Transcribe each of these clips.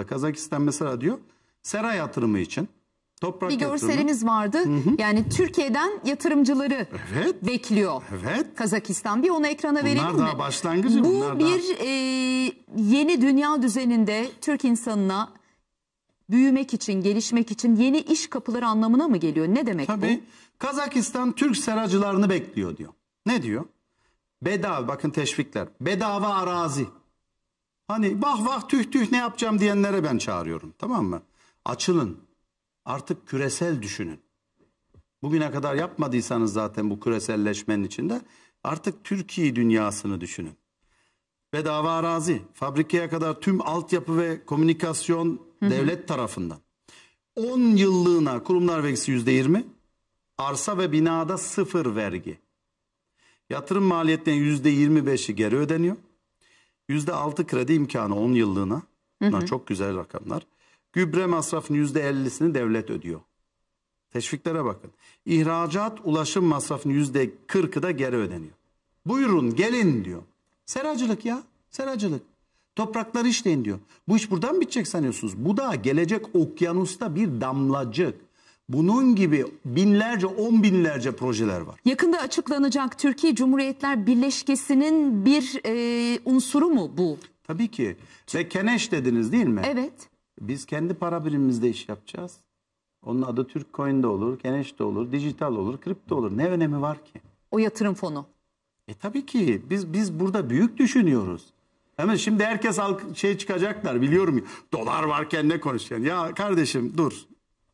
konusunda. Kazakistan mesela diyor sera yatırımı için toprak bir görseliniz vardı. Hı hı. Yani Türkiye'den yatırımcıları evet. bekliyor. Evet. Kazakistan bir onu ekrana bunlar mi? daha başlangıcı. Bu bunlar bir daha... E, yeni dünya düzeninde Türk insanına büyümek için, gelişmek için yeni iş kapıları anlamına mı geliyor? Ne demek Tabii, bu? Tabii. Kazakistan Türk seracılarını bekliyor diyor. Ne diyor? Bedava bakın teşvikler. Bedava arazi. Hani vah vah tüh tüh ne yapacağım diyenlere ben çağırıyorum. Tamam mı? Açılın. Artık küresel düşünün. Bugüne kadar yapmadıysanız zaten bu küreselleşmenin içinde artık Türkiye dünyasını düşünün. Bedava arazi, fabrikaya kadar tüm altyapı ve komünikasyon Hı-hı. devlet tarafından. 10 yıllığına kurumlar vergisi %20, arsa ve binada sıfır vergi. Yatırım maliyetlerinin %25'i geri ödeniyor. %6 kredi imkanı 10 yıllığına. Bunlar çok güzel rakamlar. Gübre masrafının %50'sini devlet ödüyor. Teşviklere bakın. İhracat ulaşım masrafının %40'ı da geri ödeniyor. Buyurun gelin diyor. Seracılık ya seracılık. Topraklar işleyin diyor. Bu iş buradan bitecek sanıyorsunuz. Bu da gelecek okyanusta bir damlacık. Bunun gibi binlerce, on binlerce projeler var. Yakında açıklanacak Türkiye Cumhuriyetler Birleşkesi'nin bir e, unsuru mu bu? Tabii ki. Ve keneş dediniz değil mi? Evet. Biz kendi para birimimizde iş yapacağız. Onun adı Türk Coin de olur, keneş de olur, dijital olur, kripto olur. Ne önemi var ki? O yatırım fonu. E tabii ki biz biz burada büyük düşünüyoruz. Hemen şimdi herkes al şey çıkacaklar biliyorum. Dolar varken ne konuşacaksın? Ya kardeşim dur.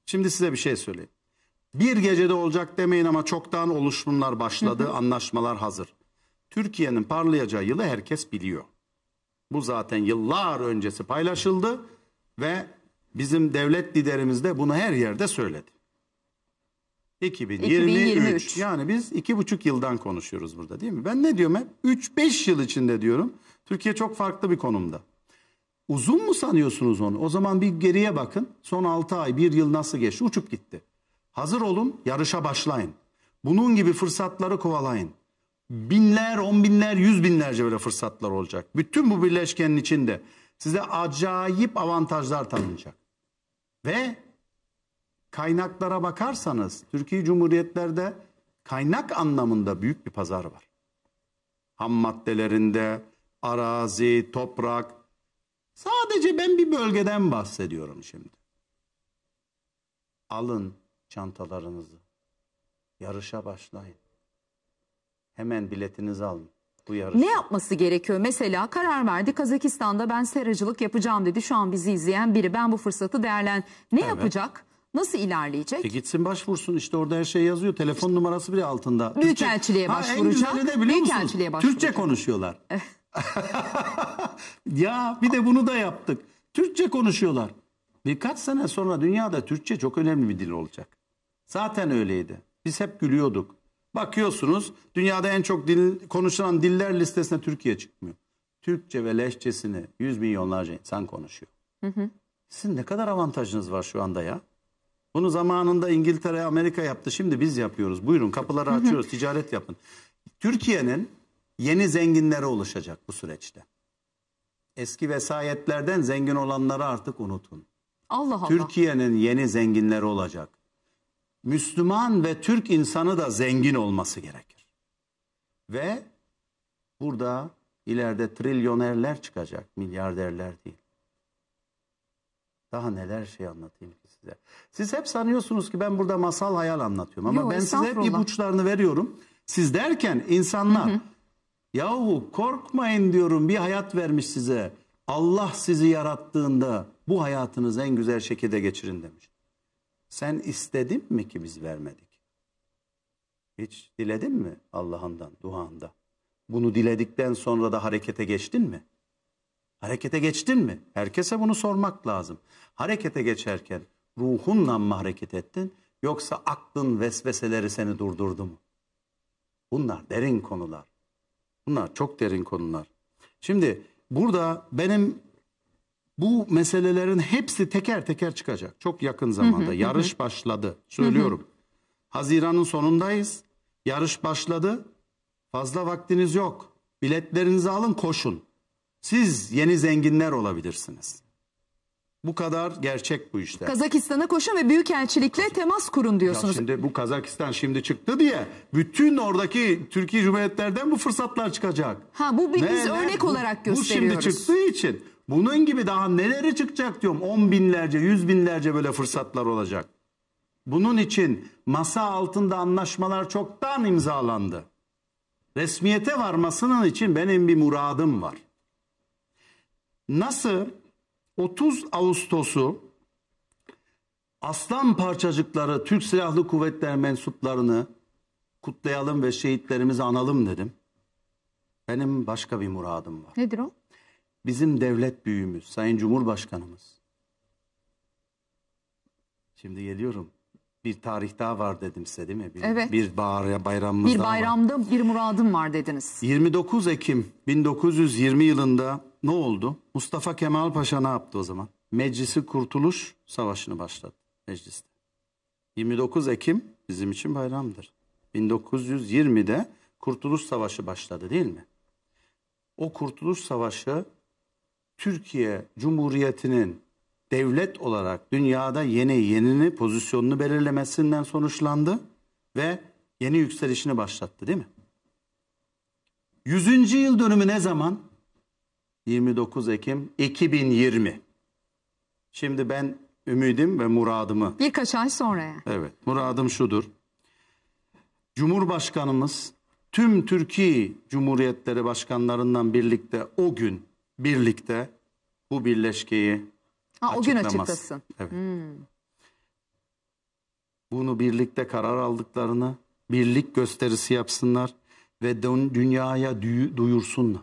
Şimdi size bir şey söyleyeyim. Bir gecede olacak demeyin ama çoktan oluşumlar başladı, anlaşmalar hazır. Türkiye'nin parlayacağı yılı herkes biliyor. Bu zaten yıllar öncesi paylaşıldı ve bizim devlet liderimiz de bunu her yerde söyledi. 2023. 2023. Yani biz iki buçuk yıldan konuşuyoruz burada değil mi? Ben ne diyorum hep? 3-5 yıl içinde diyorum. Türkiye çok farklı bir konumda. Uzun mu sanıyorsunuz onu? O zaman bir geriye bakın. Son 6 ay, 1 yıl nasıl geçti? Uçup gitti. Hazır olun, yarışa başlayın. Bunun gibi fırsatları kovalayın. Binler, on binler, yüz binlerce böyle fırsatlar olacak. Bütün bu birleşkenin içinde size acayip avantajlar tanınacak. Ve kaynaklara bakarsanız Türkiye Cumhuriyetlerde kaynak anlamında büyük bir pazar var. Ham maddelerinde, arazi, toprak, Sadece ben bir bölgeden bahsediyorum şimdi. Alın çantalarınızı. Yarışa başlayın. Hemen biletinizi alın. Bu yarış. Ne yapması gerekiyor? Mesela karar verdi Kazakistan'da ben seracılık yapacağım dedi. Şu an bizi izleyen biri ben bu fırsatı değerlen. Ne evet. yapacak? Nasıl ilerleyecek? E gitsin başvursun işte orada her şey yazıyor. Telefon numarası bile altında. Büyükelçiliğe Türkçe... başvuracak. Ha, en güzeli de biliyor musunuz? Türkçe konuşuyorlar. Eh. ya bir de bunu da yaptık. Türkçe konuşuyorlar. Birkaç sene sonra dünyada Türkçe çok önemli bir dil olacak. Zaten öyleydi. Biz hep gülüyorduk. Bakıyorsunuz dünyada en çok dil, konuşulan diller listesine Türkiye çıkmıyor. Türkçe ve leşçesini yüz milyonlarca insan konuşuyor. Hı hı. Sizin ne kadar avantajınız var şu anda ya? Bunu zamanında İngiltere, Amerika yaptı. Şimdi biz yapıyoruz. Buyurun kapıları açıyoruz, hı hı. ticaret yapın. Türkiye'nin yeni zenginlere ulaşacak bu süreçte. Eski vesayetlerden zengin olanları artık unutun. Allah Allah. Türkiye'nin yeni zenginleri olacak. Müslüman ve Türk insanı da zengin olması gerekir. Ve burada ileride trilyonerler çıkacak, milyarderler değil. Daha neler şey anlatayım ki size. Siz hep sanıyorsunuz ki ben burada masal hayal anlatıyorum ama Yo, ben size hep ipuçlarını veriyorum. Siz derken insanlar hı hı. Yahu korkmayın diyorum bir hayat vermiş size. Allah sizi yarattığında bu hayatınızı en güzel şekilde geçirin demiş. Sen istedin mi ki biz vermedik? Hiç diledin mi Allah'ından, duanda? Bunu diledikten sonra da harekete geçtin mi? Harekete geçtin mi? Herkese bunu sormak lazım. Harekete geçerken ruhunla mı hareket ettin yoksa aklın vesveseleri seni durdurdu mu? Bunlar derin konular. Bunlar çok derin konular. Şimdi burada benim bu meselelerin hepsi teker teker çıkacak. Çok yakın zamanda hı hı, yarış hı. başladı. Söylüyorum. Hı hı. Haziran'ın sonundayız. Yarış başladı. Fazla vaktiniz yok. Biletlerinizi alın koşun. Siz yeni zenginler olabilirsiniz. Bu kadar gerçek bu işler. Kazakistan'a koşun ve büyükelçilikle temas kurun diyorsunuz. Ya şimdi bu Kazakistan şimdi çıktı diye bütün oradaki Türkiye Cumhuriyetlerden bu fırsatlar çıkacak. Ha bu bir ne, biz ne, örnek bu, olarak gösteriyoruz. Bu şimdi çıktığı için bunun gibi daha neleri çıkacak diyorum. On binlerce, yüz binlerce böyle fırsatlar olacak. Bunun için masa altında anlaşmalar çoktan imzalandı. Resmiyete varmasının için benim bir muradım var. Nasıl 30 Ağustos'u aslan parçacıkları Türk Silahlı Kuvvetler mensuplarını kutlayalım ve şehitlerimizi analım dedim. Benim başka bir muradım var. Nedir o? Bizim devlet büyüğümüz Sayın Cumhurbaşkanımız. Şimdi geliyorum. Bir tarih daha var dedim size değil mi? Bir, evet. Bir bağır, bayramımız bir daha bayramda var. bir muradım var dediniz. 29 Ekim 1920 yılında ne oldu? Mustafa Kemal Paşa ne yaptı o zaman? Meclisi Kurtuluş Savaşı'nı başlattı mecliste. 29 Ekim bizim için bayramdır. 1920'de Kurtuluş Savaşı başladı değil mi? O Kurtuluş Savaşı Türkiye Cumhuriyeti'nin devlet olarak dünyada yeni yenini pozisyonunu belirlemesinden sonuçlandı ve yeni yükselişini başlattı değil mi? Yüzüncü yıl dönümü ne zaman? 29 Ekim 2020. Şimdi ben ümidim ve muradımı. Birkaç ay sonra yani. Evet muradım şudur. Cumhurbaşkanımız tüm Türkiye Cumhuriyetleri başkanlarından birlikte o gün birlikte bu birleşkeyi ha, O gün açıklasın. Evet. Hmm. Bunu birlikte karar aldıklarını birlik gösterisi yapsınlar ve dünyaya duyursunlar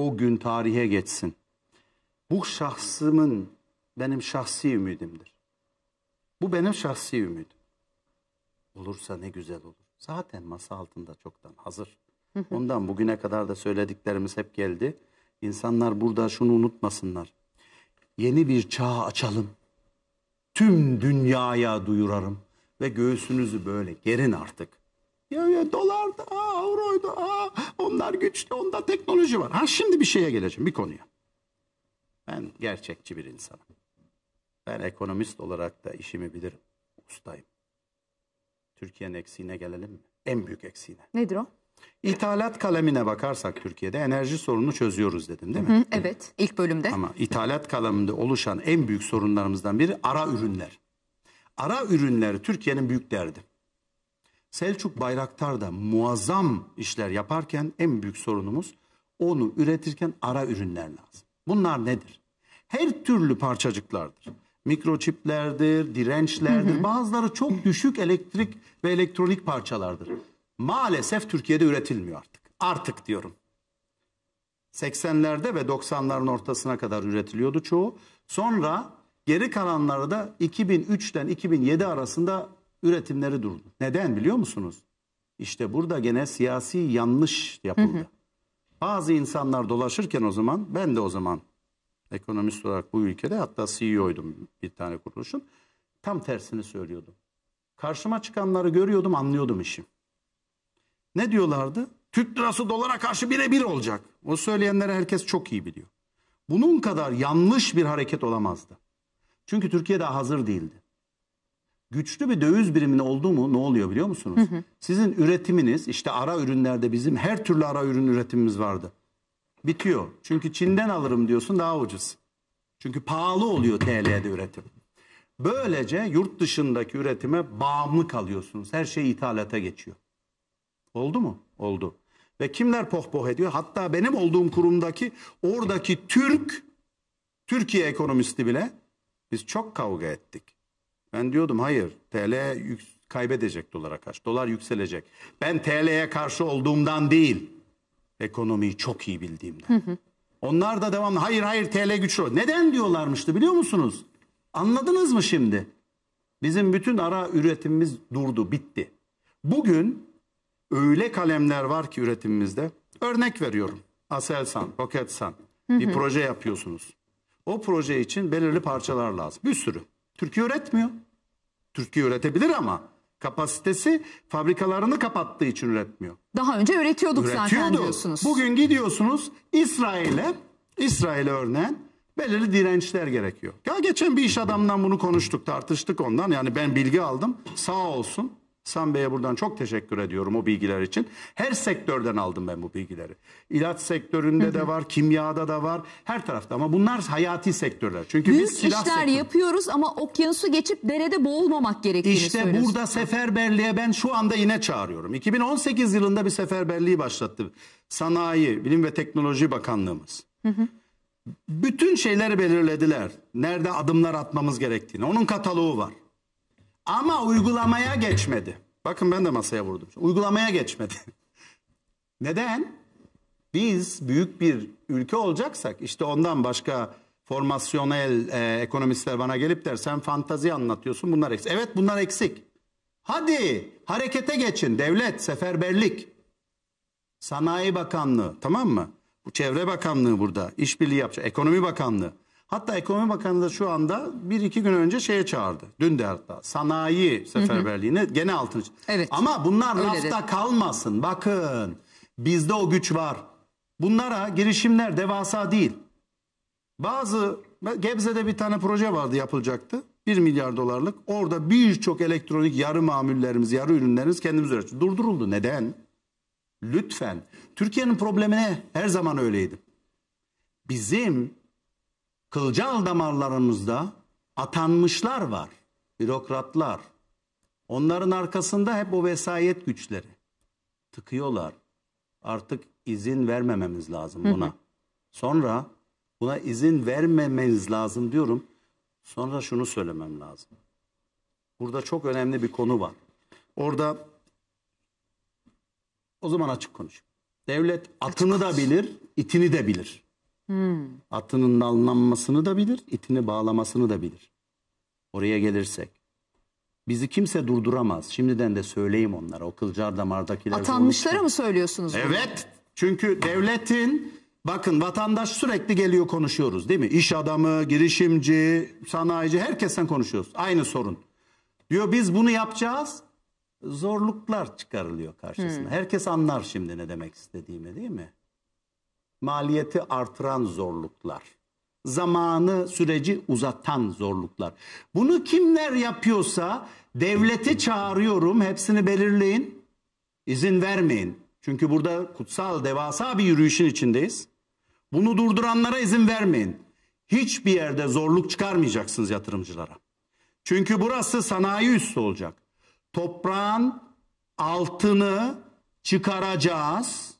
o gün tarihe geçsin. Bu şahsımın benim şahsi ümidimdir. Bu benim şahsi ümidim. Olursa ne güzel olur. Zaten masa altında çoktan hazır. Ondan bugüne kadar da söylediklerimiz hep geldi. İnsanlar burada şunu unutmasınlar. Yeni bir çağ açalım. Tüm dünyaya duyurarım ve göğsünüzü böyle gerin artık. Ya, ya dolardı, aa, euroydu, aa, onlar güçlü, onda teknoloji var. Ha şimdi bir şeye geleceğim, bir konuya. Ben gerçekçi bir insanım. Ben ekonomist olarak da işimi bilirim, ustayım. Türkiye'nin eksiğine gelelim mi? En büyük eksiğine. Nedir o? İthalat kalemine bakarsak Türkiye'de enerji sorununu çözüyoruz dedim değil mi? Hı, evet ilk bölümde. Ama ithalat kaleminde oluşan en büyük sorunlarımızdan biri ara ürünler. Ara ürünler Türkiye'nin büyük derdi. Selçuk Bayraktar da muazzam işler yaparken en büyük sorunumuz onu üretirken ara ürünler lazım. Bunlar nedir? Her türlü parçacıklardır. Mikroçiplerdir, dirençlerdir. Hı hı. Bazıları çok düşük elektrik ve elektronik parçalardır. Maalesef Türkiye'de üretilmiyor artık. Artık diyorum. 80'lerde ve 90'ların ortasına kadar üretiliyordu çoğu. Sonra geri kalanları da 2003'ten 2007 arasında üretimleri durdu. Neden biliyor musunuz? İşte burada gene siyasi yanlış yapıldı. Hı hı. Bazı insanlar dolaşırken o zaman ben de o zaman ekonomist olarak bu ülkede hatta CEO'ydum bir tane kuruluşun. Tam tersini söylüyordum. Karşıma çıkanları görüyordum anlıyordum işim. Ne diyorlardı? Türk lirası dolara karşı birebir olacak. O söyleyenleri herkes çok iyi biliyor. Bunun kadar yanlış bir hareket olamazdı. Çünkü Türkiye daha hazır değildi güçlü bir döviz birimini oldu mu ne oluyor biliyor musunuz? Hı hı. Sizin üretiminiz işte ara ürünlerde bizim her türlü ara ürün üretimimiz vardı. Bitiyor. Çünkü Çin'den alırım diyorsun daha ucuz. Çünkü pahalı oluyor TL'de üretim. Böylece yurt dışındaki üretime bağımlı kalıyorsunuz. Her şey ithalata geçiyor. Oldu mu? Oldu. Ve kimler pohpoh ediyor? Hatta benim olduğum kurumdaki oradaki Türk, Türkiye ekonomisti bile biz çok kavga ettik. Ben diyordum hayır TL yük, kaybedecek dolara karşı. Dolar yükselecek. Ben TL'ye karşı olduğumdan değil. Ekonomiyi çok iyi bildiğimden. Onlar da devamlı hayır hayır TL güçlü. Neden diyorlarmıştı biliyor musunuz? Anladınız mı şimdi? Bizim bütün ara üretimimiz durdu, bitti. Bugün öyle kalemler var ki üretimimizde. Örnek veriyorum. Aselsan, Roketsan bir proje yapıyorsunuz. O proje için belirli parçalar lazım. Bir sürü. Türkiye üretmiyor. Türkiye üretebilir ama kapasitesi fabrikalarını kapattığı için üretmiyor. Daha önce üretiyorduk Üretiyordu. zaten diyorsunuz. Bugün gidiyorsunuz İsrail'e, İsrail'e örneğin belirli dirençler gerekiyor. Ya geçen bir iş adamdan bunu konuştuk, tartıştık ondan. Yani ben bilgi aldım. Sağ olsun. Sam Bey'e buradan çok teşekkür ediyorum o bilgiler için. Her sektörden aldım ben bu bilgileri. İlaç sektöründe Hı-hı. de var, kimyada da var, her tarafta ama bunlar hayati sektörler. Çünkü Büyük biz silah işler sektörü... yapıyoruz ama okyanusu geçip derede boğulmamak gerektiğini işte söylüyoruz. İşte burada seferberliğe ben şu anda yine çağırıyorum. 2018 yılında bir seferberliği başlattı. Sanayi, Bilim ve Teknoloji Bakanlığımız. Hı-hı bütün şeyleri belirlediler. Nerede adımlar atmamız gerektiğini. Onun kataloğu var. Ama uygulamaya geçmedi. Bakın ben de masaya vurdum. Uygulamaya geçmedi. Neden? Biz büyük bir ülke olacaksak işte ondan başka formasyonel e, ekonomistler bana gelip der sen fantazi anlatıyorsun bunlar eksik. Evet bunlar eksik. Hadi harekete geçin devlet seferberlik. Sanayi Bakanlığı tamam mı? Bu Çevre Bakanlığı burada işbirliği yapacak. Ekonomi Bakanlığı. Hatta Ekonomi Bakanı da şu anda bir iki gün önce şeye çağırdı. Dün de hatta sanayi seferberliğine hı hı. gene altını evet. Ama bunlar Öyle lafta de. kalmasın. Bakın bizde o güç var. Bunlara girişimler devasa değil. Bazı Gebze'de bir tane proje vardı yapılacaktı. 1 milyar dolarlık. Orada birçok elektronik yarı mamullerimiz, yarı ürünlerimiz kendimiz ürettik. Durduruldu. Neden? Lütfen. Türkiye'nin problemine Her zaman öyleydi. Bizim kılcal damarlarımızda atanmışlar var. Bürokratlar. Onların arkasında hep o vesayet güçleri. Tıkıyorlar. Artık izin vermememiz lazım buna. Hı hı. Sonra buna izin vermemeniz lazım diyorum. Sonra şunu söylemem lazım. Burada çok önemli bir konu var. Orada o zaman açık konuş. Devlet atını da bilir, itini de bilir. Hmm. Atının nallanmasını da bilir, itini bağlamasını da bilir. Oraya gelirsek. Bizi kimse durduramaz. Şimdiden de söyleyeyim onlara. O kılcar damardakiler. Atanmışlara mı söylüyorsunuz? Bunu? Evet. Çünkü devletin bakın vatandaş sürekli geliyor konuşuyoruz değil mi? İş adamı, girişimci, sanayici herkesten konuşuyoruz. Aynı sorun. Diyor biz bunu yapacağız. Zorluklar çıkarılıyor karşısına. Hmm. Herkes anlar şimdi ne demek istediğimi değil mi? maliyeti artıran zorluklar. Zamanı, süreci uzatan zorluklar. Bunu kimler yapıyorsa devleti çağırıyorum. Hepsini belirleyin. İzin vermeyin. Çünkü burada kutsal, devasa bir yürüyüşün içindeyiz. Bunu durduranlara izin vermeyin. Hiçbir yerde zorluk çıkarmayacaksınız yatırımcılara. Çünkü burası sanayi üssü olacak. Toprağın altını çıkaracağız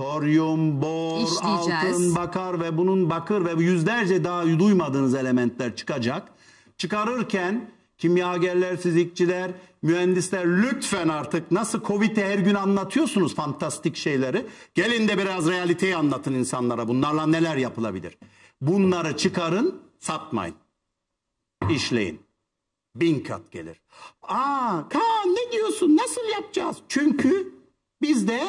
Toryum, bor, altın, bakar ve bunun bakır ve yüzlerce daha duymadığınız elementler çıkacak. Çıkarırken kimyagerler, fizikçiler, mühendisler lütfen artık nasıl Covid'i her gün anlatıyorsunuz fantastik şeyleri. Gelin de biraz realiteyi anlatın insanlara bunlarla neler yapılabilir. Bunları çıkarın satmayın. İşleyin. Bin kat gelir. Aa Kaan ne diyorsun nasıl yapacağız? Çünkü bizde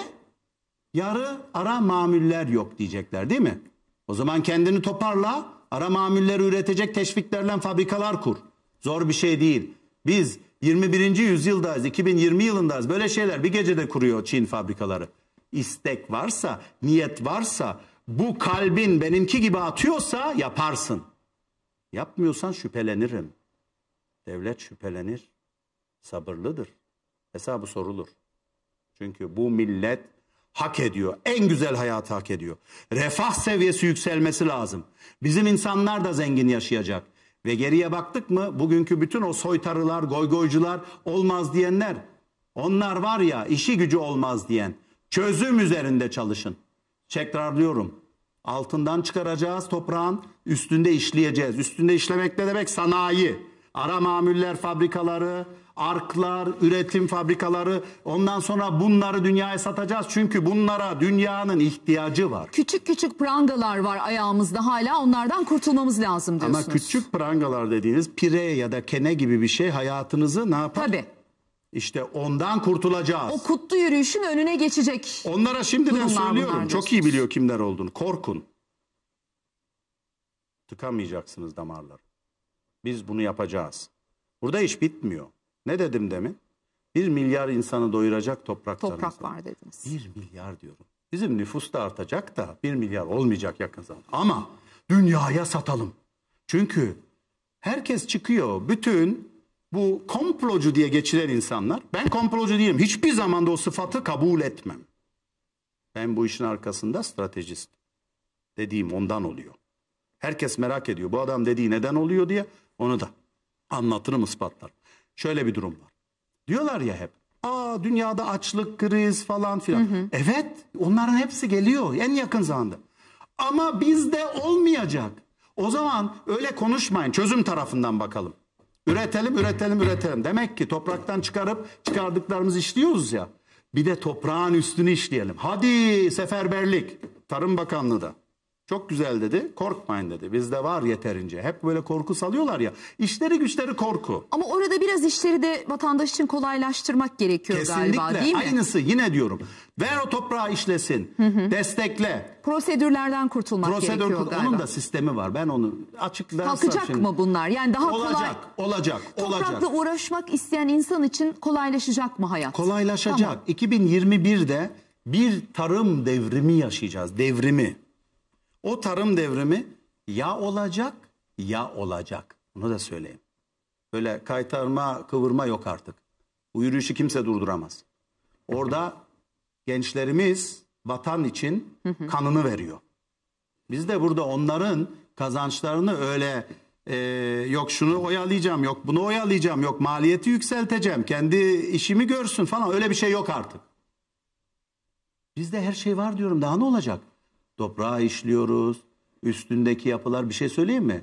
yarı ara mamüller yok diyecekler değil mi? O zaman kendini toparla, ara mamüller üretecek teşviklerle fabrikalar kur. Zor bir şey değil. Biz 21. yüzyıldayız, 2020 yılındayız. Böyle şeyler bir gecede kuruyor Çin fabrikaları. İstek varsa, niyet varsa, bu kalbin benimki gibi atıyorsa yaparsın. Yapmıyorsan şüphelenirim. Devlet şüphelenir. Sabırlıdır. Hesabı sorulur. Çünkü bu millet hak ediyor. En güzel hayatı hak ediyor. Refah seviyesi yükselmesi lazım. Bizim insanlar da zengin yaşayacak. Ve geriye baktık mı bugünkü bütün o soytarılar, goygoycular, olmaz diyenler onlar var ya işi gücü olmaz diyen çözüm üzerinde çalışın. Tekrarlıyorum. Altından çıkaracağız toprağın üstünde işleyeceğiz. Üstünde işlemek ne demek? Sanayi, ara mamüller fabrikaları, arklar, üretim fabrikaları ondan sonra bunları dünyaya satacağız. Çünkü bunlara dünyanın ihtiyacı var. Küçük küçük prangalar var ayağımızda hala onlardan kurtulmamız lazım diyorsunuz. Ama küçük prangalar dediğiniz pire ya da kene gibi bir şey hayatınızı ne yapar? Tabii. İşte ondan kurtulacağız. O kutlu yürüyüşün önüne geçecek. Onlara şimdiden durumlar söylüyorum. Çok iyi biliyor kimler olduğunu. Korkun. Tıkamayacaksınız damarları. Biz bunu yapacağız. Burada iş bitmiyor. Ne dedim demin? Bir milyar insanı doyuracak topraklarımız Toprak var dediniz. Bir milyar diyorum. Bizim nüfus da artacak da bir milyar olmayacak yakın zamanda. Ama dünyaya satalım. Çünkü herkes çıkıyor. Bütün bu komplocu diye geçiren insanlar. Ben komplocu değilim. Hiçbir zaman da o sıfatı kabul etmem. Ben bu işin arkasında stratejist. Dediğim ondan oluyor. Herkes merak ediyor. Bu adam dediği neden oluyor diye onu da anlatırım ispatlarım şöyle bir durum var. Diyorlar ya hep aa dünyada açlık, kriz falan filan. Hı hı. Evet onların hepsi geliyor en yakın zamanda. Ama bizde olmayacak. O zaman öyle konuşmayın çözüm tarafından bakalım. Üretelim, üretelim, üretelim. Demek ki topraktan çıkarıp çıkardıklarımızı işliyoruz ya. Bir de toprağın üstünü işleyelim. Hadi seferberlik. Tarım Bakanlığı da. Çok güzel dedi. Korkmayın dedi. Bizde var yeterince. Hep böyle korku salıyorlar ya. İşleri güçleri korku. Ama orada biraz işleri de vatandaş için kolaylaştırmak gerekiyor Kesinlikle. galiba değil mi? Aynısı yine diyorum. Ver o toprağa işlesin. Hı hı. Destekle. Prosedürlerden kurtulmak Prosedür, gerekiyor onun galiba. Onun da sistemi var. Ben onu açıklarsam Kalkacak şimdi. mı bunlar? Yani daha olacak, kolay. Olacak, olacak. Toprakla uğraşmak isteyen insan için kolaylaşacak mı hayat? Kolaylaşacak. Tamam. 2021'de bir tarım devrimi yaşayacağız. Devrimi. O tarım devrimi ya olacak ya olacak. Bunu da söyleyeyim. Böyle kaytarma, kıvırma yok artık. Bu yürüyüşü kimse durduramaz. Orada gençlerimiz vatan için kanını veriyor. Biz de burada onların kazançlarını öyle e, yok şunu oyalayacağım, yok bunu oyalayacağım, yok maliyeti yükselteceğim, kendi işimi görsün falan öyle bir şey yok artık. Bizde her şey var diyorum daha ne olacak? toprağa işliyoruz. Üstündeki yapılar bir şey söyleyeyim mi?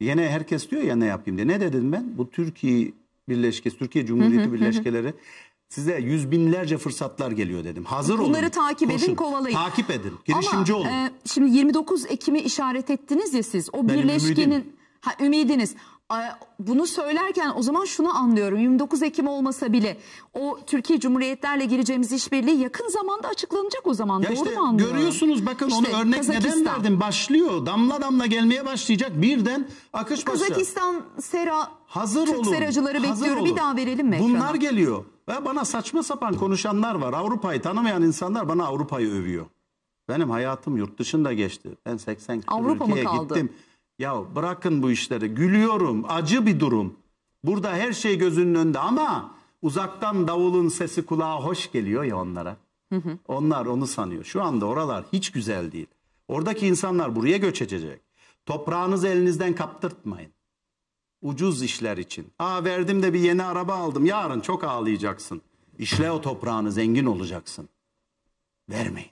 Yine herkes diyor ya ne yapayım diye. Ne dedim ben? Bu Türkiye birleşkesi, Türkiye Cumhuriyeti birleşkeleri size yüz binlerce fırsatlar geliyor dedim. Hazır Bunları olun. Bunları takip koşun, edin, kovalayın. Takip edin, girişimci Ama, e, olun. E, şimdi 29 Ekim'i işaret ettiniz ya siz. O Benim birleşkenin... Ümidim. Ha, ümidiniz bunu söylerken o zaman şunu anlıyorum. 29 Ekim olmasa bile o Türkiye Cumhuriyetlerle gireceğimiz işbirliği yakın zamanda açıklanacak o zaman. Ya Doğru işte mu anlıyorum? Görüyorsunuz bakın işte, onu örnek Kazakistan. neden verdim? Başlıyor. Damla damla gelmeye başlayacak. Birden akış başlıyor. Kazakistan sera hazır Türk olun. seracıları hazır bekliyor. Olun. Bir daha verelim mi ekrana? Bunlar geliyor. Ve bana saçma sapan konuşanlar var. Avrupa'yı tanımayan insanlar bana Avrupa'yı övüyor. Benim hayatım yurt dışında geçti. Ben 80 Avrupa ülkeye gittim. Ya bırakın bu işleri. Gülüyorum. Acı bir durum. Burada her şey gözünün önünde ama uzaktan davulun sesi kulağa hoş geliyor ya onlara. Onlar onu sanıyor. Şu anda oralar hiç güzel değil. Oradaki insanlar buraya göç Toprağınızı elinizden kaptırtmayın. Ucuz işler için. Aa verdim de bir yeni araba aldım. Yarın çok ağlayacaksın. İşle o toprağını zengin olacaksın. Vermeyin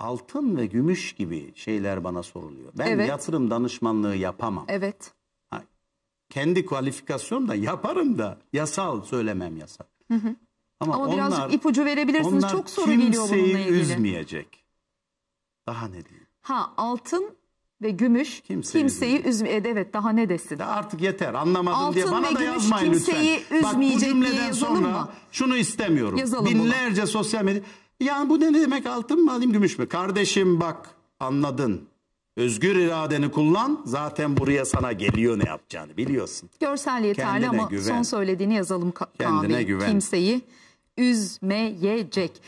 altın ve gümüş gibi şeyler bana soruluyor. Ben Evet. yatırım danışmanlığı yapamam. Evet. Ha, kendi kvalifikasyonum da yaparım da yasal söylemem yasal. Ama, Ama birazcık ipucu verebilirsiniz. Çok soru geliyor bununla kimseyi üzmeyecek. Daha ne diyeyim? Ha altın ve gümüş kimseyi, Kimseyi üzme evet, daha ne desin? Ya artık yeter anlamadım Altın diye bana ve da gümüş yazmayın lütfen. kimseyi üzmeyecek Bak bu diye yazalım sonra mı? şunu istemiyorum. Yazalım bunu. Binlerce sosyal medya yani bu ne demek altın mı alayım gümüş mü? Kardeşim bak anladın. Özgür iradeni kullan. Zaten buraya sana geliyor ne yapacağını biliyorsun. Görsel yeterli Kendine ama güven. son söylediğini yazalım Ka Kendine Kamil. Güven. Kimseyi üzmeyecek.